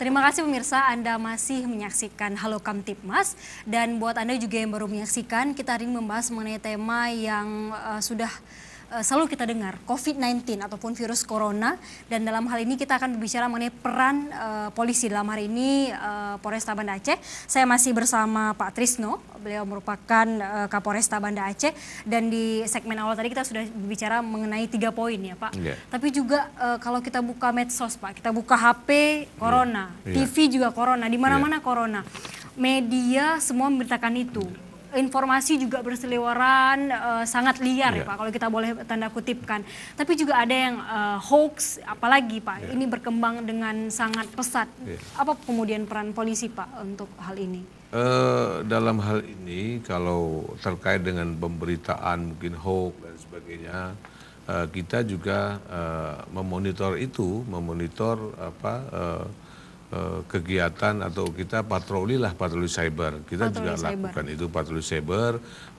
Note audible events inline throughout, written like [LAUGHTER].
Terima kasih pemirsa Anda masih menyaksikan Halo Kamtipmas dan buat Anda juga yang baru menyaksikan kita hari ini membahas mengenai tema yang uh, sudah Eh, selalu kita dengar COVID-19 ataupun virus corona dan dalam hal ini kita akan berbicara mengenai peran uh, polisi dalam hari ini uh, Polresta Banda Aceh. Saya masih bersama Pak Trisno, beliau merupakan uh, Kapolresta Banda Aceh dan di segmen awal tadi kita sudah berbicara mengenai tiga poin ya Pak. Yeah. Tapi juga uh, kalau kita buka medsos Pak, kita buka HP corona, yeah. TV juga corona, di mana-mana yeah. corona. Media semua memberitakan itu informasi juga berseliweran uh, sangat liar yeah. ya iya. Pak kalau kita boleh tanda kutipkan. Tapi juga ada yang uh, hoax apalagi Pak yeah. ini berkembang dengan sangat pesat. Yeah. Apa kemudian peran polisi Pak untuk hal ini? Uh, dalam hal ini kalau terkait dengan pemberitaan mungkin hoax dan sebagainya uh, kita juga uh, memonitor itu, memonitor apa uh, Eh, kegiatan atau kita patroli lah patroli cyber kita patroli juga cyber. lakukan itu patroli cyber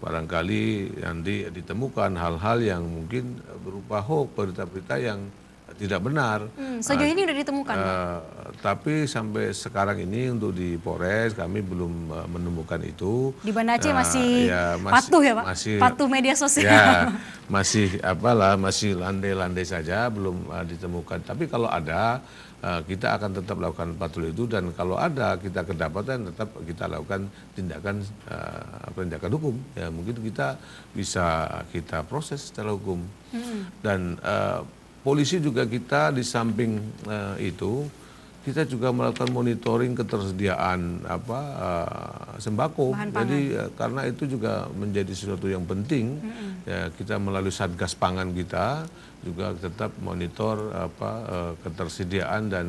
barangkali nanti ditemukan hal-hal yang mungkin berupa hoax berita-berita yang tidak benar. Hmm, sejauh nah, ini sudah ditemukan. Uh, tapi sampai sekarang ini untuk di Polres kami belum eh, menemukan itu. Di Banda Aceh uh, masih, ya, masih patuh ya Pak. Masih patuh media sosial. Ya, masih apalah masih landai-landai saja belum uh, ditemukan. Tapi kalau ada Eh, kita akan tetap lakukan patroli itu dan kalau ada kita kedapatan tetap kita lakukan tindakan uh, eh, penindakan hukum ya mungkin kita bisa kita proses secara hukum hmm. dan uh, polisi juga kita di samping uh, itu kita juga melakukan monitoring ketersediaan apa uh, sembako. Jadi uh, karena itu juga menjadi sesuatu yang penting mm -hmm. ya kita melalui satgas pangan kita juga tetap monitor apa uh, ketersediaan dan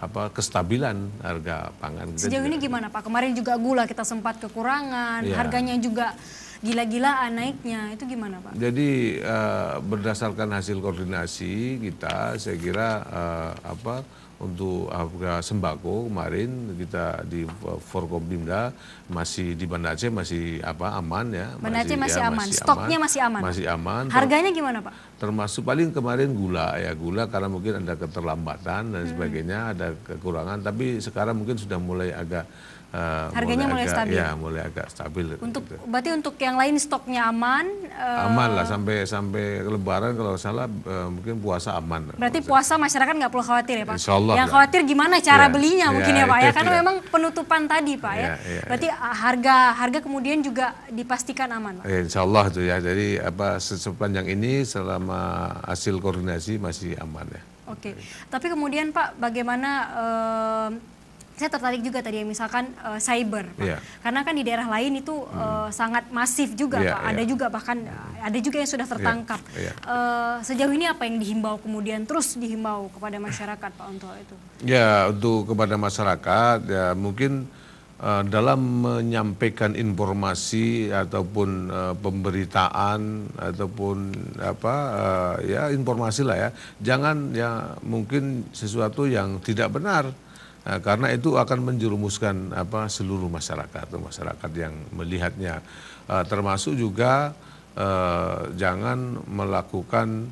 apa kestabilan harga pangan. Sejauh ini gimana Pak? Kemarin juga gula kita sempat kekurangan, ya. harganya juga gila-gilaan naiknya itu gimana Pak? Jadi uh, berdasarkan hasil koordinasi kita saya kira uh, apa untuk harga eh, sembako kemarin kita di Forkopimda masih di Banda Aceh masih apa aman ya. Banda Aceh masih, ya, aman, stoknya masih aman. Masih aman. Harganya gimana Pak? Termasuk paling kemarin gula ya gula karena mungkin ada keterlambatan dan sebagainya ada kekurangan tapi sekarang mungkin sudah mulai agak Eh, Harganya mulai, mulai agak, stabil. Ya, mulai agak stabil. Gitu. Untuk gitu. berarti untuk yang lain stoknya aman. Uh, aman lah sampai sampai Lebaran kalau salah uh, mungkin puasa aman. Berarti puasa masyarakat nggak perlu khawatir ya pak. Insya Allah yang khawatir gimana ya, cara ya, belinya ya, mungkin ya pak ya karena itu. memang penutupan tadi pak ya. ya. ya, ya. berarti ya. harga harga kemudian juga dipastikan aman pak. Ya, insya Allah tuh ya. Jadi apa sepanjang ini selama hasil koordinasi masih aman ya. Oke. Okay. Tapi kemudian pak bagaimana? Uh, saya tertarik juga tadi ya, misalkan uh, cyber, Yeah. Karena kan di daerah lain itu uh, hmm. sangat masif juga, yeah, Pak. Ada yeah. juga bahkan eh, ada juga yang sudah iya, tertangkap. Yeah, iya. yeah. Uh, sejauh ini apa yang dihimbau kemudian terus dihimbau kepada masyarakat, Pak, untuk itu? Ya, untuk kepada masyarakat ya mungkin uh, dalam menyampaikan informasi ataupun uh, pemberitaan ataupun apa uh, ya informasi lah ya. Jangan ya mungkin sesuatu yang tidak benar Nah, karena itu akan menjerumuskan apa seluruh masyarakat atau masyarakat yang melihatnya, uh, termasuk juga uh, jangan melakukan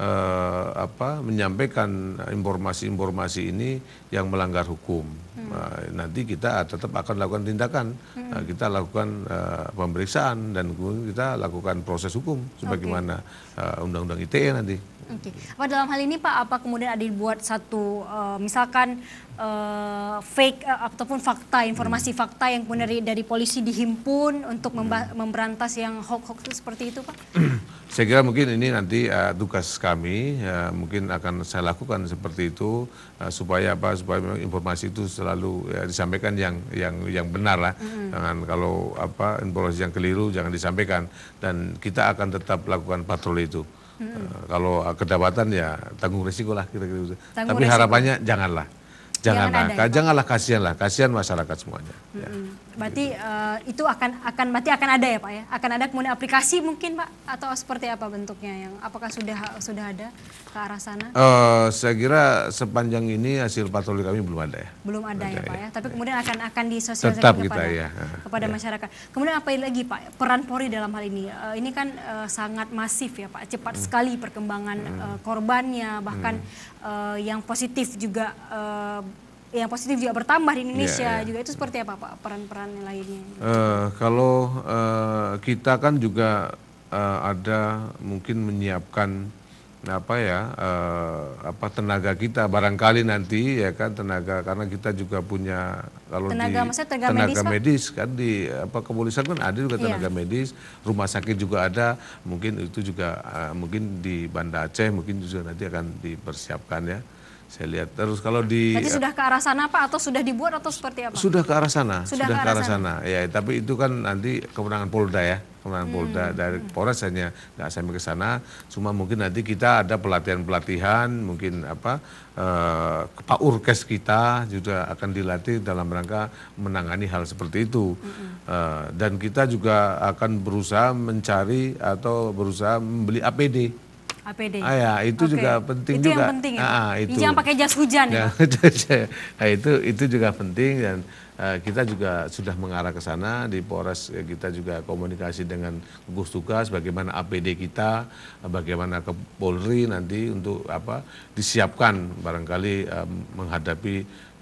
eh, apa menyampaikan informasi-informasi ini yang melanggar hukum. Hmm. Nah, nanti kita tetap akan lakukan tindakan. Hmm. Nah, kita lakukan eh, pemeriksaan dan kita lakukan proses hukum sebagaimana okay. Eh, undang-undang ITE nanti. Oke. Okay. Apa dalam hal ini Pak apa kemudian ada dibuat satu uh, misalkan uh, fake uh, ataupun fakta informasi hmm. fakta yang kemudian dari, hmm. dari polisi dihimpun untuk hmm. memba- memberantas yang hoax-hoax seperti itu Pak? [CLEARS THROAT] Saya kira mungkin ini nanti uh, tugas kami uh, mungkin akan saya lakukan seperti itu uh, supaya apa supaya memang informasi itu selalu ya, disampaikan yang yang yang benar lah. Mm. Jangan kalau apa informasi yang keliru jangan disampaikan dan kita akan tetap lakukan patroli itu. Mm. Uh, kalau kedapatan ya tanggung gitu. risiko lah kita kira Tapi harapannya risiko. janganlah. Jangan, ya, janganlah kasihanlah, kasihan masyarakat semuanya. Hmm, ya. Berarti uh, itu akan akan berarti akan ada ya Pak ya? Akan ada kemudian aplikasi mungkin Pak atau seperti apa bentuknya yang apakah sudah sudah ada ke arah sana? Uh, saya kira sepanjang ini hasil patroli kami belum ada ya. Belum ada, ya Pak ya. ya. Tapi ya. kemudian akan akan disosialisasikan Tetap kepada kita, ya. kepada ya. masyarakat. Kemudian apa lagi Pak peran Polri dalam hal ini? Uh, ini kan uh, sangat masif ya Pak, cepat hmm. sekali perkembangan hmm. Uh, korbannya bahkan hmm. uh, yang positif juga uh, yang positif juga bertambah di iya, Indonesia yeah, yeah. juga itu seperti apa Pak peran-peran lainnya? Uh, kalau uh, kita kan juga uh, ada mungkin menyiapkan apa ya uh, apa tenaga kita barangkali nanti ya kan tenaga karena kita juga punya kalau tenaga, di tenaga, tenaga medis, medis kan di apa kepolisian kan ada juga iya. tenaga yeah. medis rumah sakit juga ada mungkin itu juga uh, mungkin di Banda Aceh mungkin juga nanti akan dipersiapkan ya saya lihat terus kalau di. Jadi sudah ke arah sana pak atau sudah dibuat atau seperti apa? Sudah ke arah sana. Sudah, sudah ke, arah, arah sana. sana. Ya tapi itu kan nanti kewenangan Polda ya, kewenangan hmm. Polda dari Polres hanya nggak sampai ke sana. Cuma mungkin nanti kita ada pelatihan pelatihan, mungkin apa eh, Pak Urkes kita juga akan dilatih dalam rangka menangani hal seperti itu. Hmm. Eh, dan kita juga akan berusaha mencari atau berusaha membeli APD APD. Ah, ya, itu okay. juga penting itu juga. Itu yang penting ya. Ah, ah itu. Jangan pakai jas hujan ya. ya [LAUGHS] nah, itu itu juga penting dan uh, kita juga sudah mengarah ke sana di Polres ya, kita juga komunikasi dengan gugus tugas bagaimana APD kita, bagaimana ke Polri nanti untuk apa disiapkan barangkali uh, menghadapi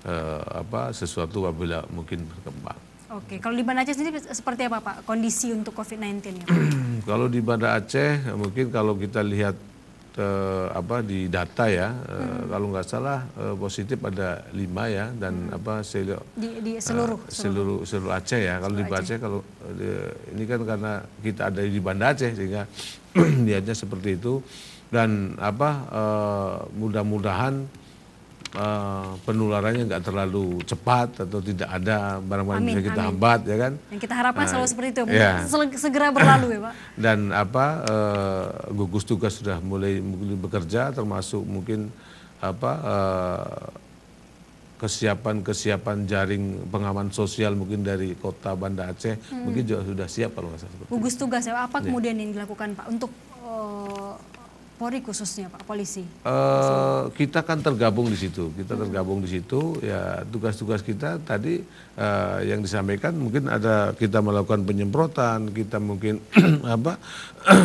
uh, apa sesuatu apabila mungkin berkembang. Oke, kalau di Banda Aceh sendiri seperti apa Pak kondisi untuk COVID-19 ya? [CLEARS THROAT] kalau di Banda Aceh mungkin kalau kita lihat Eh, apa di data ya eh, hmm. kalau nggak salah eh, positif ada lima ya dan hmm. apa sel, di, di eh, seluruh, seluruh seluruh Aceh ya kalau di Aceh kalau ini kan karena kita ada di Banda Aceh sehingga lihatnya [CLEARS THROAT] seperti itu dan apa mudah-mudahan Eh, penularannya nggak terlalu cepat atau tidak ada barang-barang yang kita hambat ya kan. Yang kita harapkan nah, selalu seperti itu, ya. segera berlalu ya Pak. [LAUGHS] Dan apa uh, gugus tugas sudah mulai bekerja termasuk mungkin apa uh, kesiapan-kesiapan jaring pengaman sosial mungkin dari kota Banda Aceh hmm. mungkin juga sudah siap kalau nggak salah. Gugus tugas ya, apa ya. kemudian yang dilakukan Pak untuk uh, Polri khususnya Pak Polisi? Uh, kita kan tergabung di situ, kita tergabung di situ. Ya tugas-tugas kita tadi uh, yang disampaikan mungkin ada kita melakukan penyemprotan, kita mungkin [CLEARS THROAT] apa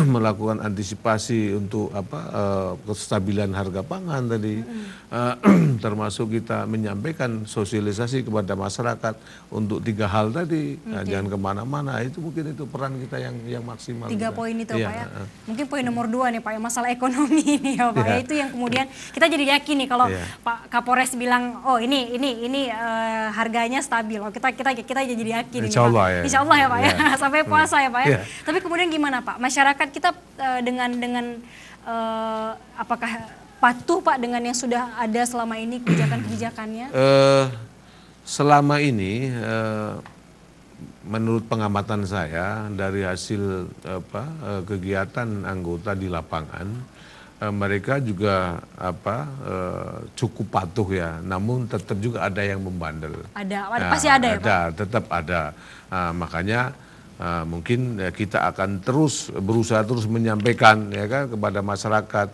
[CLEARS THROAT] melakukan antisipasi untuk apa uh, kestabilan harga pangan tadi, uh, [CLEARS THROAT] termasuk kita menyampaikan sosialisasi kepada masyarakat untuk tiga hal tadi, okay. nah, jangan kemana-mana. Itu mungkin itu peran kita yang yang maksimal. Tiga poin itu iya, ya, Pak ya. Mungkin poin nomor dua nih Pak ya masalah ekonomi ekonomi [LAUGHS] ini ya Pak. Yeah. Itu yang kemudian kita jadi yakin nih kalau yeah. Pak Kapolres bilang oh ini ini ini uh, harganya stabil. Oh kita kita kita jadi yakin Insya Allah, Pak. Ya. Insya Allah ya Pak yeah. ya iya. [LAUGHS] sampai hmm. puasa ya Pak ya. Iya. Tapi kemudian gimana Pak? Masyarakat kita uh, dengan dengan uh, apakah patuh Pak dengan yang sudah ada selama ini kebijakan-kebijakannya? Uh, [CLEARS THROAT] selama ini uh, menurut pengamatan saya dari hasil apa kegiatan anggota di lapangan Eh, mereka juga apa e, cukup patuh ya, namun tetap juga ada yang membandel. Ada, nah, pasti ada, ya, ada Pak. tetap ada. Nah, makanya e, mungkin ya, kita akan terus berusaha terus menyampaikan ya kan kepada masyarakat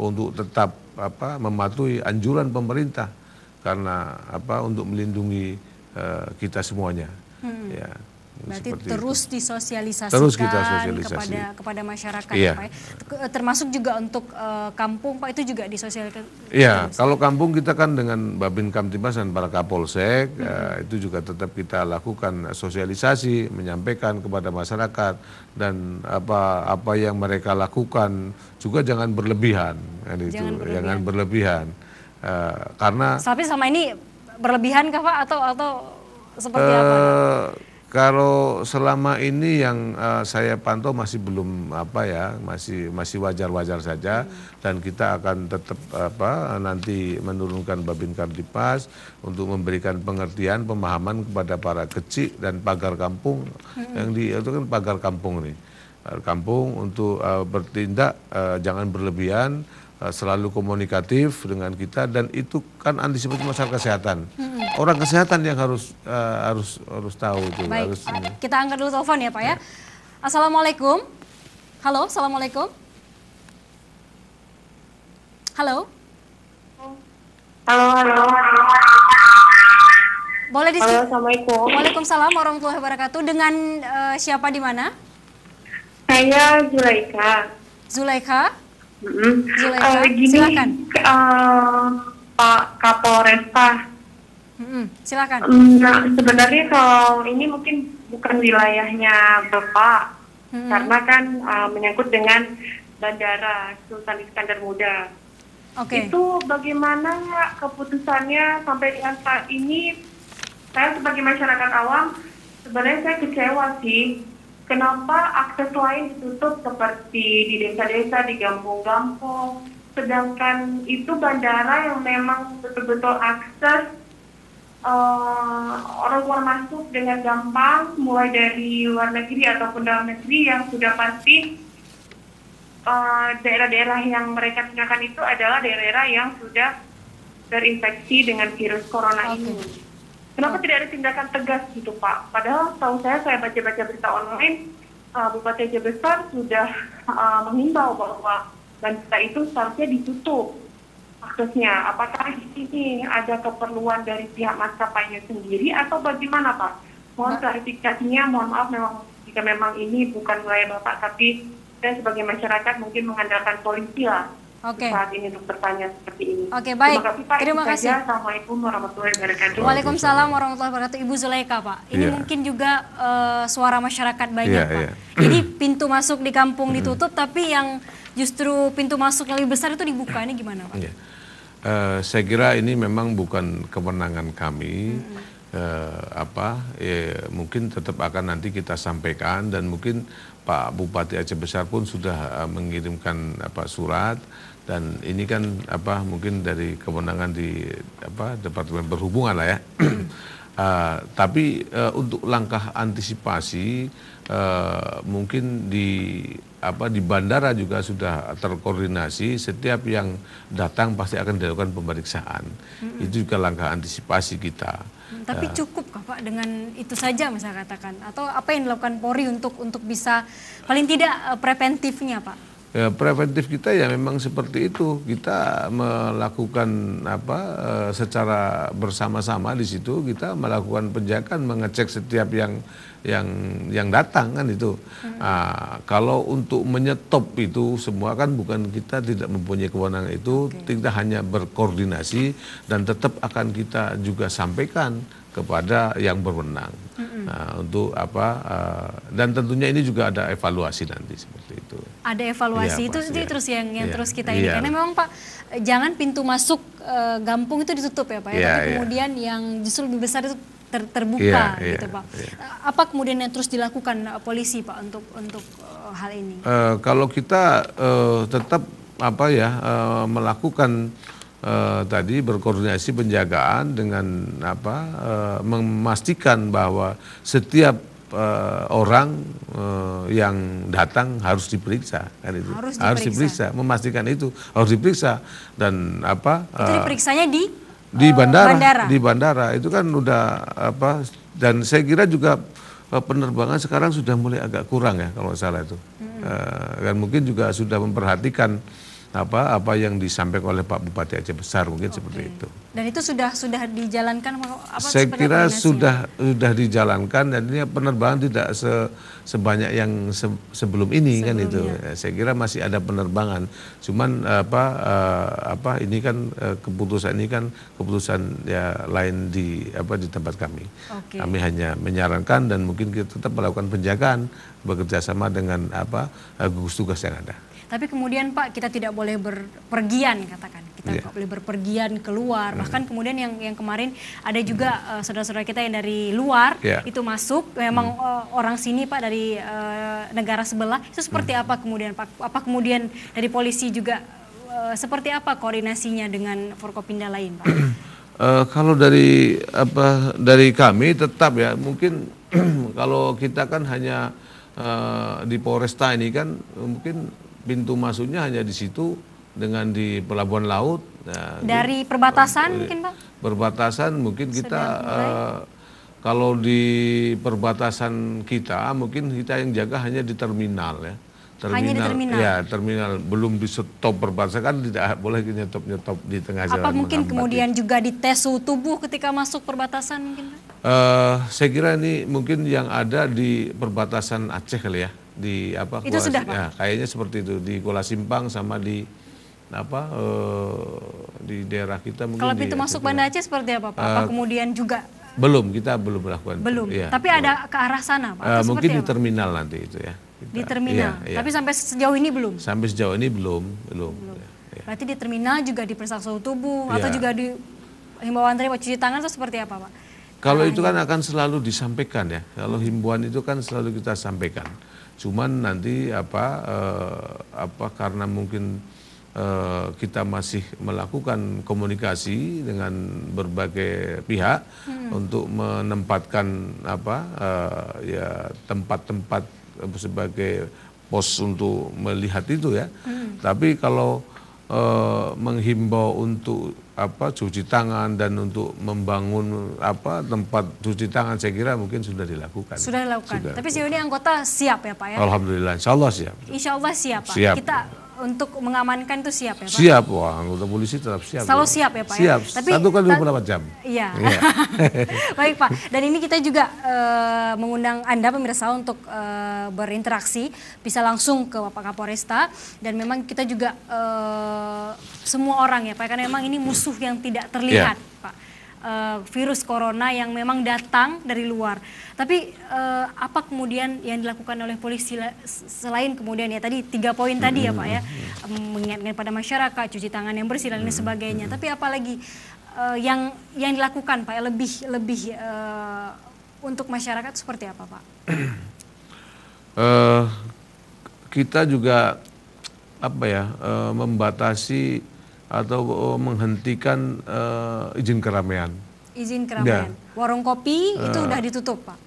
untuk tetap apa mematuhi anjuran pemerintah karena apa untuk melindungi e, kita semuanya. Hmm. Ya. Berarti Seperti terus itu. disosialisasikan terus kita sosialisasi. kepada kepada masyarakat iya. Pak. Ya. Termasuk juga untuk e, kampung Pak itu juga disosialisasikan. Iya, kalau kampung kita kan dengan Babin Kamtibmas dan para Kapolsek hmm. itu juga tetap kita lakukan sosialisasi, menyampaikan kepada masyarakat dan apa apa yang mereka lakukan juga jangan berlebihan kan itu. Jangan berlebihan. Jangan berlebihan. E, karena Tapi selama ini berlebihan kah Pak atau atau seperti uh, apa? Kalau selama ini yang uh, saya pantau masih belum apa ya, masih masih wajar-wajar saja hmm. dan kita akan tetap apa nanti menurunkan Babin kardipas untuk memberikan pengertian, pemahaman kepada para kecil dan pagar kampung hmm. yang di itu kan pagar kampung nih. Kampung untuk uh, bertindak uh, jangan berlebihan Eh, selalu komunikatif dengan kita dan itu kan antisipasi masalah kesehatan. Hmm. Orang kesehatan yang harus uh, harus harus tahu itu. Baik. Harus, ah, Kita angkat dulu telepon ya Pak ya. ya. Assalamualaikum. Halo, assalamualaikum. Halo. Halo, halo. Boleh di assalamualaikum. Waalaikumsalam warahmatullahi wabarakatuh. Dengan uh, siapa di mana? Saya Zulaika. Zulaika. Hmm. uh, gini, silakan. Uh, Pak Kapolresta. Hmm, silakan. Nah, sebenarnya kalau ini mungkin bukan wilayahnya Bapak, hmm. karena kan uh, menyangkut dengan Bandara Sultan Iskandar Muda. Okay. Itu bagaimana keputusannya sampai dengan saat ini? Saya sebagai masyarakat awam, sebenarnya saya kecewa sih Kenapa akses lain ditutup seperti di desa-desa, di gampung-gampung, sedangkan itu bandara yang memang betul-betul akses uh, orang luar masuk dengan gampang, mulai dari luar negeri ataupun dalam negeri yang sudah pasti eh, daerah-daerah uh, yang mereka tinggalkan itu adalah daerah-daerah yang sudah terinfeksi dengan virus corona okay. ini. Kenapa tidak ada tindakan tegas gitu Pak? Padahal tahu saya saya baca-baca berita online uh, Bupati Aceh Besar sudah uh, eh, menghimbau bahwa bandara itu seharusnya ditutup aksesnya. Apakah di sini ada keperluan dari pihak maskapainya sendiri atau bagaimana Pak? Mohon klarifikasinya, mohon maaf memang jika memang ini bukan wilayah Bapak tapi saya sebagai masyarakat mungkin mengandalkan polisi lah okay. saat ini untuk bertanya seperti ini. Oke, okay, baik. Terima kasih Pak. Terima kasih. Assalamualaikum warahmatullahi wabarakatuh. Waalaikumsalam warahmatullahi wabarakatuh. Ibu Zulaika Pak. Ini yeah. mungkin juga uh, suara masyarakat banyak yeah, Pak. Yeah. Jadi pintu masuk di kampung ditutup tapi yang justru pintu masuk yang lebih besar itu dibuka. Ini gimana Pak? Yeah. Iya. Uh, saya kira ini memang bukan kewenangan kami. Mm -hmm. Uh, apa ya, mungkin tetap akan nanti kita sampaikan dan mungkin Pak Bupati Aceh Besar pun sudah uh, mengirimkan apa surat dan ini kan apa mungkin dari kewenangan di apa departemen berhubungan lah ya uh, [CLEARS THROAT] tapi uh, untuk langkah antisipasi uh, mungkin di apa di bandara juga sudah terkoordinasi setiap yang datang pasti akan dilakukan pemeriksaan mm-hmm. itu juga langkah antisipasi kita tapi uh, cukup kah pak dengan itu saja misalnya katakan atau apa yang dilakukan Polri untuk untuk bisa paling tidak preventifnya pak ya, preventif kita ya memang seperti itu kita melakukan apa eh, secara bersama-sama di situ kita melakukan penjagaan mengecek setiap yang yang yang datang kan itu hmm. nah, kalau untuk menyetop itu semua kan bukan kita tidak mempunyai kewenangan itu okay. kita hanya berkoordinasi dan tetap akan kita juga sampaikan kepada yang berwenang mm -hmm. nah, untuk apa uh, dan tentunya ini juga ada evaluasi nanti seperti itu ada evaluasi ya, itu sih ya. terus yang yang ya. terus kita ini ya. karena memang Pak jangan pintu masuk uh, gampung itu ditutup ya Pak ya, ya. tapi iya. kemudian yang justru lebih besar itu ter terbuka ya, gitu ya, Pak. Ya. Apa kemudian yang terus dilakukan eh, polisi Pak untuk untuk uh, hal ini? Uh, kalau kita uh, tetap apa ya uh, melakukan eh, tadi berkoordinasi penjagaan dengan apa eh, memastikan bahwa setiap uh, orang uh, yang datang harus diperiksa kan itu harus diperiksa. harus diperiksa memastikan itu harus diperiksa dan apa itu eh, diperiksanya di di bandara, bandara di bandara itu kan udah apa dan saya kira juga penerbangan sekarang sudah mulai agak kurang ya kalau salah itu hmm. uh, dan mungkin juga sudah memperhatikan apa apa yang disampaikan oleh Pak Bupati Aceh Besar mungkin okay. seperti itu. Dan itu sudah sudah dijalankan apa Saya kira sudah sudah dijalankan dan ini penerbangan tidak se, sebanyak yang se, sebelum ini sebelum kan itu. Ya, saya kira masih ada penerbangan. Cuman eh, apa eh, apa ini kan eh, keputusan ini kan keputusan ya lain di apa di tempat kami. Okay. Kami hanya menyarankan dan mungkin kita tetap melakukan penjagaan bekerja sama dengan apa gugus tugas yang ada. Tapi kemudian Pak kita tidak boleh berpergian katakan kita yeah. boleh berpergian keluar mm. bahkan kemudian yang yang kemarin ada juga eh, saudara-saudara mm. uh, kita yang dari luar yeah. itu masuk memang mm. uh, orang sini pak dari uh, negara sebelah itu seperti mm. apa kemudian pak apa kemudian dari polisi juga uh, seperti apa koordinasinya dengan forkopinda lain pak? Uh, [CLEARS THROAT] kalau dari apa dari kami tetap ya mungkin [CLEARS THROAT] kalau kita kan hanya uh, di Polresta ini kan mungkin pintu masuknya hanya di situ dengan di pelabuhan laut. Nah, Dari perbatasan eh, mungkin Pak? Perbatasan mungkin kita eh, kalau di perbatasan kita mungkin kita yang jaga hanya di terminal ya. Terminal, hanya di terminal. Ya, terminal belum di stop perbatasan kan tidak boleh nyetop nyetop di tengah jalan. Apa mungkin kemudian itu. juga dites suhu tubuh ketika masuk perbatasan mungkin? Pak? Uh, saya kira ini mungkin yang ada di perbatasan Aceh kali ya di apa itu Kuala, sudah, ya, kayaknya seperti itu di Kuala Simpang sama di apa eh, di daerah kita mungkin kalau pintu masuk Banda Aceh seperti apa Pak? Uh, apa eh, kemudian juga belum kita belum melakukan belum itu, ya, tapi belum. ada ke arah sana Pak? Uh, mungkin di apa? terminal nanti itu ya kita, di terminal ya, ya. tapi sampai sejauh ini belum sampai sejauh ini belum belum, belum. Ya, ya. berarti di terminal juga di suhu tubuh ya. atau juga di himbauan terima cuci tangan atau seperti apa Pak? Kalau nah, itu iya. kan akan selalu disampaikan ya. Kalau himbauan itu kan selalu kita sampaikan. Cuman nanti apa eh, apa karena mungkin eh, kita masih melakukan komunikasi dengan berbagai pihak hmm. untuk menempatkan apa eh, ya tempat-tempat sebagai pos untuk melihat itu ya. Hmm. Tapi kalau eh, menghimbau untuk apa cuci tangan dan untuk membangun apa tempat cuci tangan saya kira mungkin sudah dilakukan. Sudah dilakukan. Sudah. Tapi sejauh ini anggota siap ya Pak ya? Alhamdulillah, insyaallah Allah siap. insyaallah Allah siap Pak. Siap. Kita untuk mengamankan itu siap ya Pak? Siap, wah anggota polisi tetap siap. Selalu ya. siap ya Pak ya? siap. ya? Tapi, satu kali 24 jam. Iya. iya. [LAUGHS] Baik Pak, dan ini kita juga uh, mengundang Anda pemirsa untuk uh, berinteraksi, bisa langsung ke Bapak Kapolresta dan memang kita juga uh, semua orang ya Pak, karena memang ini musuh yang tidak terlihat Ya. Pak uh, virus corona yang memang datang dari luar. Tapi uh, apa kemudian yang dilakukan oleh polisi selain kemudian ya tadi tiga poin tadi ya Pak ya mm-hmm. Mm-hmm. mengingatkan pada masyarakat cuci tangan yang bersih dan lain mm-hmm. sebagainya. Tapi apalagi uh, yang yang dilakukan Pak ya, lebih lebih uh, untuk masyarakat seperti apa Pak? uh, [CLEARS THROAT] kita juga apa ya uh, membatasi atau oh, menghentikan uh, izin keramaian. Izin keramaian. Ya. Warung kopi eh. itu uh, udah ditutup, Pak.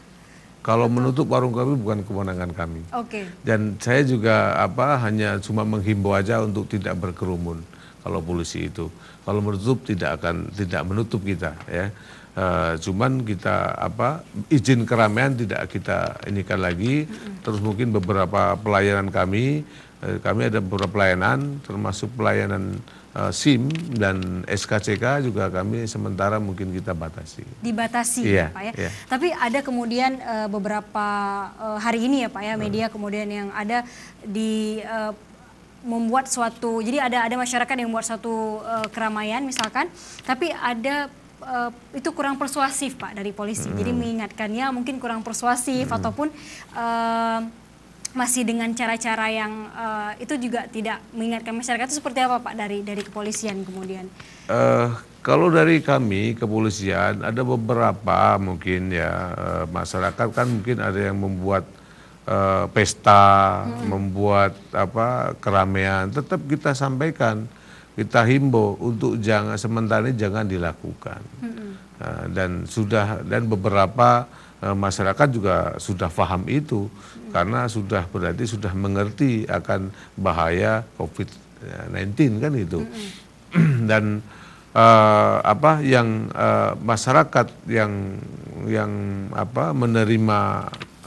Kalau Betul. menutup warung kopi bukan kewenangan kami. Oke. Okay. Dan saya juga apa hanya cuma menghimbau aja untuk tidak berkerumun kalau polisi itu. Kalau menutup tidak akan tidak menutup kita ya. Uh, cuman kita apa izin keramaian tidak kita inikan lagi. Mm -hmm. Terus mungkin beberapa pelayanan kami uh, kami ada beberapa pelayanan termasuk pelayanan Eh, SIM dan SKCK juga kami sementara mungkin kita batasi. Dibatasi iya, ya Pak ya. Iya. Tapi ada kemudian uh, beberapa uh, hari ini ya Pak ya hmm. media hmm. kemudian yang ada di uh, membuat suatu jadi ada ada masyarakat yang membuat suatu uh, keramaian misalkan tapi ada Uh, itu kurang persuasif pak dari polisi hmm. jadi mengingatkannya mungkin kurang persuasif hmm. ataupun uh, masih dengan cara-cara yang uh, itu juga tidak mengingatkan masyarakat itu seperti apa Pak dari dari kepolisian kemudian? Uh, kalau dari kami kepolisian ada beberapa mungkin ya uh, masyarakat kan mungkin ada yang membuat uh, pesta, hmm. membuat apa keramaian tetap kita sampaikan, kita himbau untuk jangan sementara ini jangan dilakukan. Hmm. Uh, dan sudah dan beberapa Eh, masyarakat juga sudah paham itu hmm. karena sudah berarti sudah mengerti akan bahaya COVID-19 kan itu. Hmm. Dan e, apa yang e, masyarakat yang yang apa menerima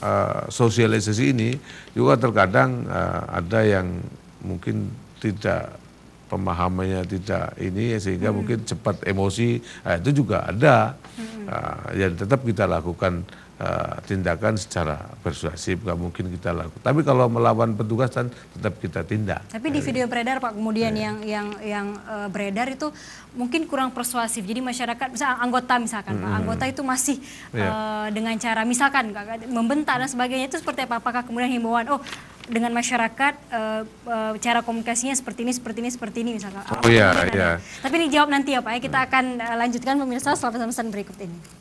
uh, sosialisasi ini juga terkadang uh, ada yang mungkin tidak pemahamannya tidak ini sehingga hmm. mungkin cepat emosi nah, itu juga ada hmm uh, ya tetap kita lakukan uh, tindakan secara persuasif, nggak mungkin kita lakukan. Tapi kalau melawan petugas kan tetap kita tindak. Tapi di video beredar Pak kemudian yeah. yang yang yang uh, beredar itu mungkin kurang persuasif. Jadi masyarakat, misal anggota misalkan -hmm. Pak, anggota itu masih yeah. Iya. uh, dengan cara misalkan membentak dan sebagainya itu seperti apa? Apakah kemudian himbauan, oh dengan masyarakat uh, uh, cara komunikasinya seperti ini, seperti ini, seperti ini misalkan. Oh iya, nah, iya. Tapi dijawab nanti ya Pak ya, kita akan eh, lanjutkan pemirsa setelah pesan-pesan berikut ini.